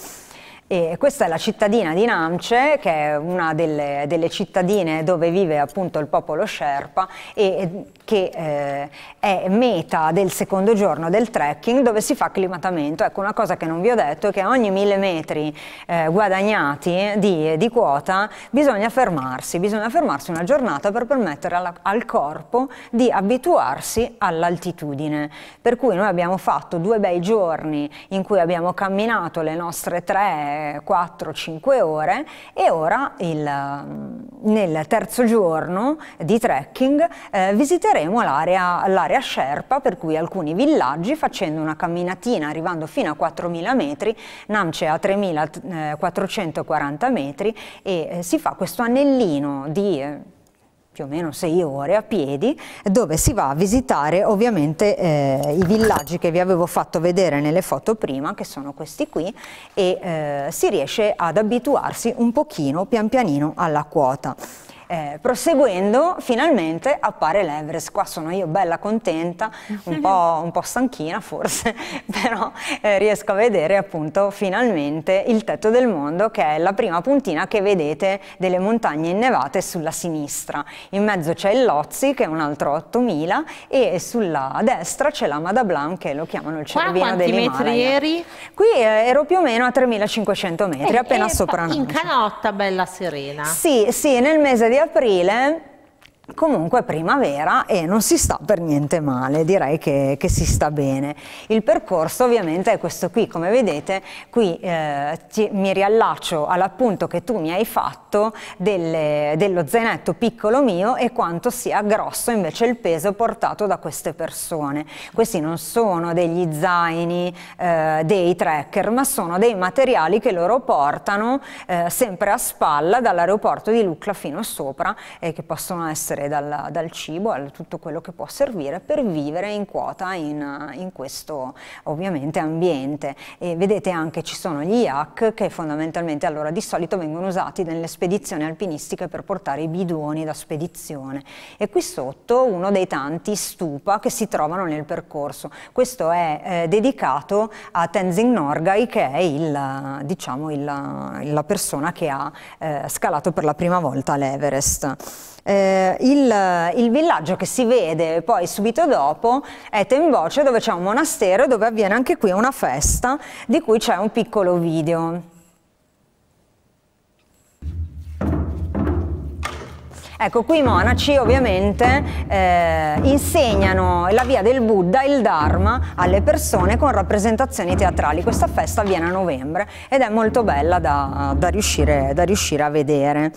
E questa è la cittadina di Namce, che è una delle, delle, cittadine dove vive appunto il popolo Sherpa e che eh, è meta del secondo giorno del trekking dove si fa acclimatamento. Ecco, una cosa che non vi ho detto è che ogni mille metri eh, guadagnati di, di, quota bisogna fermarsi, bisogna fermarsi una giornata per permettere alla, al corpo di abituarsi all'altitudine. Per cui noi abbiamo fatto due bei giorni in cui abbiamo camminato le nostre tre eh, 4-5 ore e ora il, mm, nel terzo giorno di trekking eh, visiteremo l'area Sherpa per cui alcuni villaggi facendo una camminatina arrivando fino a 4.000 metri, Namche a 3.440 eh, metri e eh, si fa questo anellino di eh, più o meno sei ore a piedi, dove si va a visitare ovviamente eh, i villaggi che vi avevo fatto vedere nelle foto prima, che sono questi qui, e eh, si riesce ad abituarsi un pochino pian pianino alla quota. Eh, proseguendo, finalmente appare l'Everest. Qua sono io bella contenta, un po', un po stanchina forse, però eh, riesco a vedere appunto finalmente il tetto del mondo che è la prima puntina che vedete delle montagne innevate sulla sinistra. In mezzo c'è il Lozzi che è un altro 8000 e sulla destra c'è la Madablan che lo chiamano il cervino dell'Himalaya. Quanti metri eri? Qui eh, ero più o meno a 3500 metri, e, eh, appena e, eh, sopra noi. In canotta bella serena. Sì, sì, nel mese di di aprile Comunque primavera e non si sta per niente male, direi che, che, si sta bene. Il percorso ovviamente è questo qui, come vedete qui eh, ti, mi riallaccio all'appunto che tu mi hai fatto delle, dello zainetto piccolo mio e quanto sia grosso invece il peso portato da queste persone. Questi non sono degli zaini eh, dei tracker ma sono dei materiali che loro portano eh, sempre a spalla dall'aeroporto di Lucla fino sopra e eh, che possono essere benessere, dal, dal cibo, a tutto quello che può servire per vivere in quota in, in questo ovviamente ambiente. E vedete anche ci sono gli yak che fondamentalmente allora di solito vengono usati nelle spedizioni alpinistiche per portare i bidoni da spedizione e qui sotto uno dei tanti stupa che si trovano nel percorso. Questo è eh, dedicato a Tenzing Norgay che è il, diciamo, il, la persona che ha eh, scalato per la prima volta l'Everest eh, il, il, villaggio che si vede poi subito dopo è Temboce dove c'è un monastero dove avviene anche qui una festa di cui c'è un piccolo video. Ecco, qui i monaci ovviamente eh, insegnano la via del Buddha, il Dharma, alle persone con rappresentazioni teatrali. Questa festa avviene a novembre ed è molto bella da, da, riuscire, da riuscire a vedere.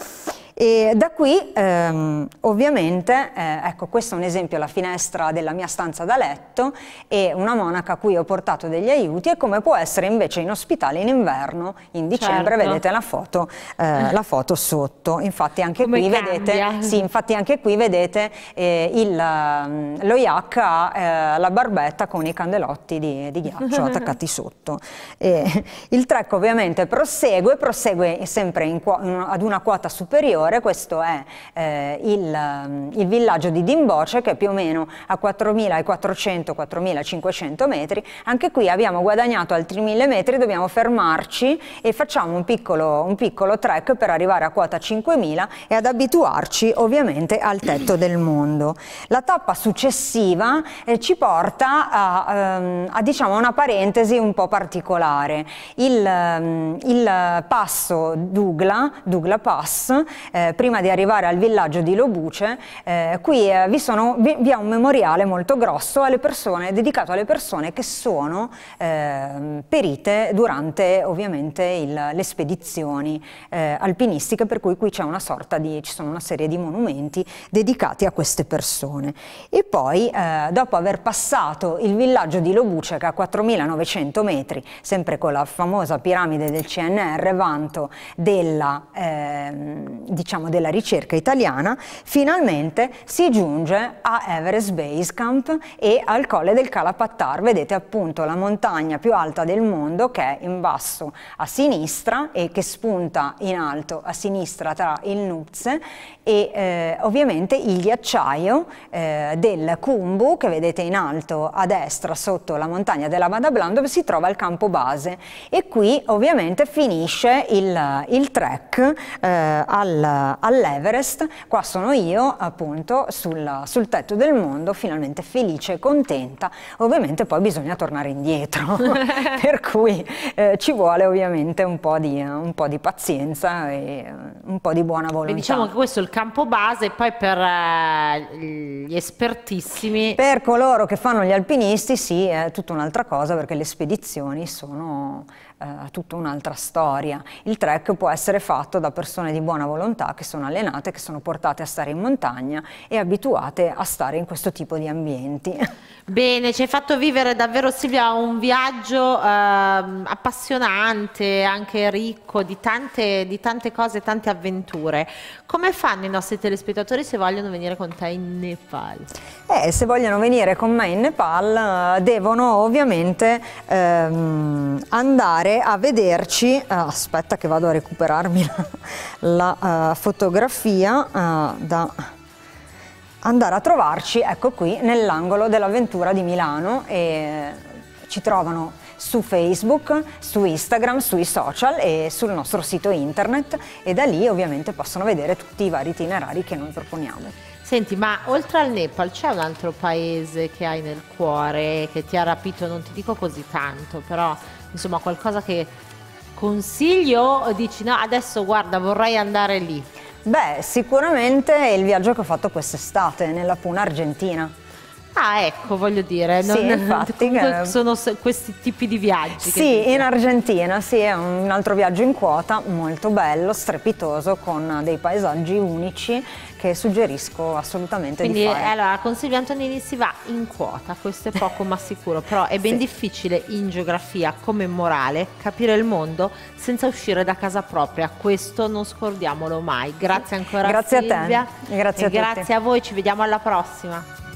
E da qui ehm, ovviamente, eh, ecco questo è un esempio, la finestra della mia stanza da letto e una monaca a cui ho portato degli aiuti e come può essere invece in ospitale in inverno, in dicembre, certo. vedete la foto, eh, la foto, sotto, infatti anche, qui vedete, sì, infatti anche qui vedete eh, il, mm, lo yak ha eh, la barbetta con i candelotti di, di ghiaccio attaccati sotto. E, il trek ovviamente prosegue, prosegue sempre in, ad una quota superiore migliore, questo è eh, il, mm, il, villaggio di Dimboce che è più o meno a 4.400-4.500 metri, anche qui abbiamo guadagnato altri 1.000 metri, dobbiamo fermarci e facciamo un piccolo, un piccolo trek per arrivare a quota 5.000 e ad abituarci ovviamente al tetto del mondo. La tappa successiva eh, ci porta a, a, ehm, a diciamo, una parentesi un po' particolare. Il, mm, il passo Dugla, Dugla Pass, eh, eh, prima di arrivare al villaggio di Lobuce, eh, qui eh, vi, sono, vi, vi, è un memoriale molto grosso alle persone, dedicato alle persone che sono ehm, perite durante ovviamente le spedizioni eh, alpinistiche, per cui qui di, ci sono una serie di monumenti dedicati a queste persone. E poi, eh, dopo aver passato il villaggio di Lobuce, che a 4900 metri, sempre con la famosa piramide del CNR, vanto della, eh, di diciamo, della ricerca italiana, finalmente si giunge a Everest Base Camp e al colle del Calapattar. Vedete appunto la montagna più alta del mondo che è in basso a sinistra e che spunta in alto a sinistra tra il Nuz e eh, ovviamente il ghiacciaio eh, del Kumbu che vedete in alto a destra sotto la montagna della Badablan dove si trova il campo base e qui ovviamente finisce il, il trek eh, al eh, all'Everest, qua sono io appunto sul, sul, tetto del mondo, finalmente felice e contenta, ovviamente poi bisogna tornare indietro, per cui eh, ci vuole ovviamente un po, di, un po, di, pazienza e eh, un po' di buona volontà. E diciamo che questo è il campo base poi per eh, gli espertissimi... Per coloro che fanno gli alpinisti sì, è tutta un'altra cosa perché le spedizioni sono ha eh, tutta un'altra storia. Il trek può essere fatto da persone di buona volontà che sono allenate, che sono portate a stare in montagna e abituate a stare in questo tipo di ambienti. Bene, ci hai fatto vivere davvero Silvia un viaggio eh, appassionante, anche ricco di tante, di tante cose, tante avventure. Come fanno i nostri telespettatori se vogliono venire con te in Nepal? Eh, se vogliono venire con me in Nepal eh, devono ovviamente ehm, andare andare a vederci, eh, aspetta che vado a recuperarmi la, la uh, fotografia uh, da andare a trovarci, ecco qui, nell'angolo dell'avventura di Milano e ci trovano su Facebook, su Instagram, sui social e sul nostro sito internet e da lì ovviamente possono vedere tutti i vari itinerari che noi proponiamo. Senti, ma oltre al Nepal c'è un altro paese che hai nel cuore, che ti ha rapito, non ti dico così tanto, però insomma qualcosa che consiglio o dici no adesso guarda vorrei andare lì? Beh sicuramente il viaggio che ho fatto quest'estate nella Puna Argentina Ah, ecco, voglio dire, non, sì, infatti, che... sono questi tipi di viaggi. Sì, in Argentina, sì, è un altro viaggio in quota, molto bello, strepitoso, con dei paesaggi unici che suggerisco assolutamente Quindi, di fare. Quindi, allora, consiglio Antonini si va in quota, questo è poco ma sicuro, però è ben sì. difficile in geografia come morale capire il mondo senza uscire da casa propria, questo non scordiamolo mai. Grazie ancora grazie Silvia. a te. Grazie a te. Grazie a voi, ci vediamo alla prossima.